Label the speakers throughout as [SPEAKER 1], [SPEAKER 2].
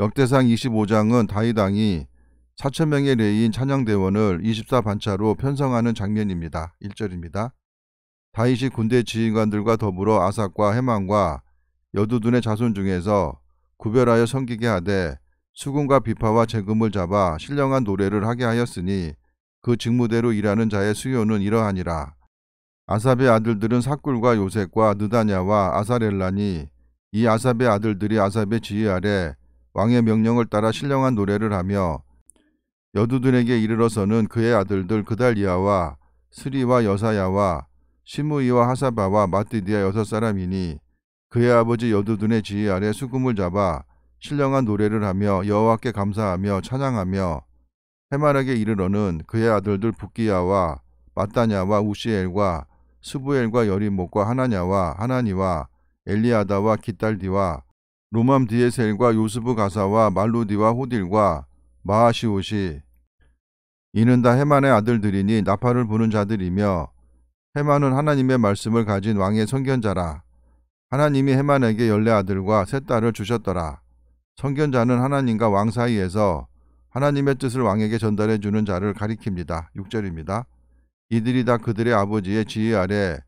[SPEAKER 1] 역대상 25장은 다윗당이 4천명의 레인 찬양대원을 24반차로 편성하는 장면입니다. 1절입니다. 다윗이 군대 지휘관들과 더불어 아삭과 해망과 여두둔의 자손 중에서 구별하여 섬기게 하되 수군과 비파와 재금을 잡아 신령한 노래를 하게 하였으니 그 직무대로 일하는 자의 수요는 이러하니라. 아삽의 아들들은 사꿀과 요셉과 느다냐와 아사렐라니이 아삽의 아들들이 아삽의 지휘 아래 왕의 명령을 따라 신령한 노래를 하며 여두들에게 이르러서는 그의 아들들 그달리아와 스리와 여사야와 시무이와 하사바와 마띠디아 여섯 사람이니 그의 아버지 여두둔의 지휘 아래 수금을 잡아 신령한 노래를 하며 여호와께 감사하며 찬양하며 해마락에 이르러는 그의 아들들 북기야와 마따냐와 우시엘과 스부엘과 여리목과 하나냐와 하나니와 엘리아다와 기딸디와 로맘 디에셀과 요스브 가사와 말로디와 호딜과 마아시옷이 이는 다 헤만의 아들들이니 나팔을 부는 자들이며 헤만은 하나님의 말씀을 가진 왕의 선견자라 하나님이 헤만에게 열네 아들과 세 딸을 주셨더라 선견자는 하나님과 왕 사이에서 하나님의 뜻을 왕에게 전달해 주는 자를 가리킵니다. 6절입니다. 이들이 다 그들의 아버지의 지휘 아래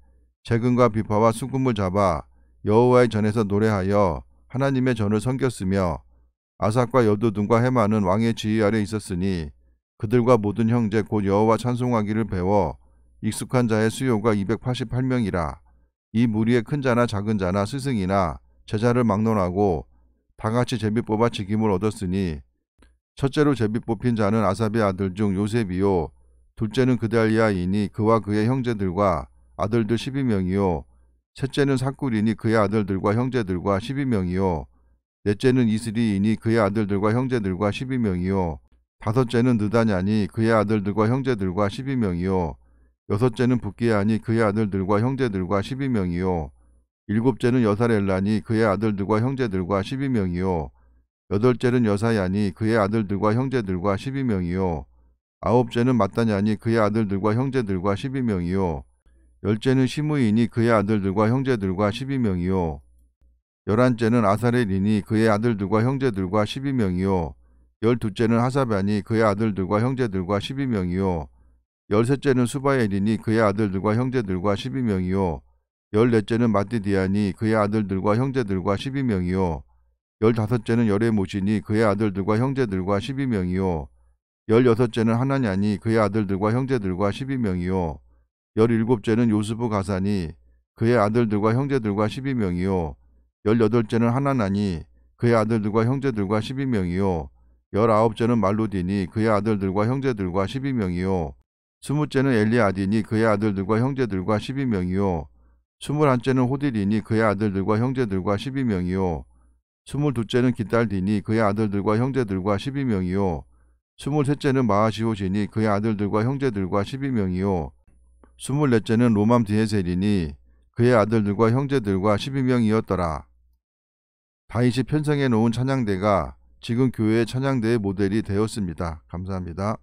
[SPEAKER 1] 재근과 비파와 수금을 잡아 여호와의 전에서 노래하여 하나님의 전을 섬겼으며 아삭과 여도둔과 해마는 왕의 지휘 아래 있었으니 그들과 모든 형제 곧 여호와 찬송하기를 배워 익숙한 자의 수요가 288명이라 이 무리의 큰 자나 작은 자나 스승이나 제자를 막론하고 다같이 제비 뽑아 직임을 얻었으니 첫째로 제비 뽑힌 자는 아삽의 아들 중 요셉이요 둘째는 그달리아이니 그와 그의 형제들과 아들들 12명이요 셋째는 사꾸리니 그의 아들들과 형제들과 12명이요. 넷째는 이스리이니 그의 아들들과 형제들과 12명이요. 다섯째는 느다냐니 그의 아들들과 형제들과 12명이요. 여섯째는 북기야니 그의 아들들과 형제들과 12명이요. 일곱째는 여사렐라니 그의 아들들과 형제들과 12명이요. 여덟째는 여사야니 그의 아들들과 형제들과 12명이요. 아홉째는 마따냐니 그의 아들들과 형제들과 12명이요. 열째는 시므인이 그의 아들들과 형제들과 12명이요. 열한째는 아사렐이니 그의 아들들과 형제들과 12명이요. 열두째는 하사바니 그의 아들들과 형제들과 12명이요. 열셋째는 수바엘이니 그의 아들들과 형제들과 12명이요. 열넷째는 마띠디아니 그의 아들들과 형제들과 12명이요. 열다섯째는 열의모시니 그의 아들들과 형제들과 12명이요. 열여섯째는 하나냐니 그의 아들들과 형제들과 12명이요. 열일곱째는 요스부 가사니 그의 아들들과 형제들과 12명이요. 열여덟째는 하나나니 그의 아들들과 형제들과 12명이요. 열아홉째는 말루디니 그의 아들들과 형제들과 12명이요. 스무째는 엘리아디니 그의 아들들과 형제들과 12명이요. 스물한째는 호디리니 그의 아들들과 형제들과 12명이요. 스물두째는 기딸디니 그의 아들들과 형제들과 12명이요. 스물셋째는 마하시오지니 그의 아들들과 형제들과 12명이요. 스물넷째는 로맘 디에셀이니 그의 아들들과 형제들과 12명이었더라. 다이시 편성해 놓은 찬양대가 지금 교회의 찬양대의 모델이 되었습니다. 감사합니다.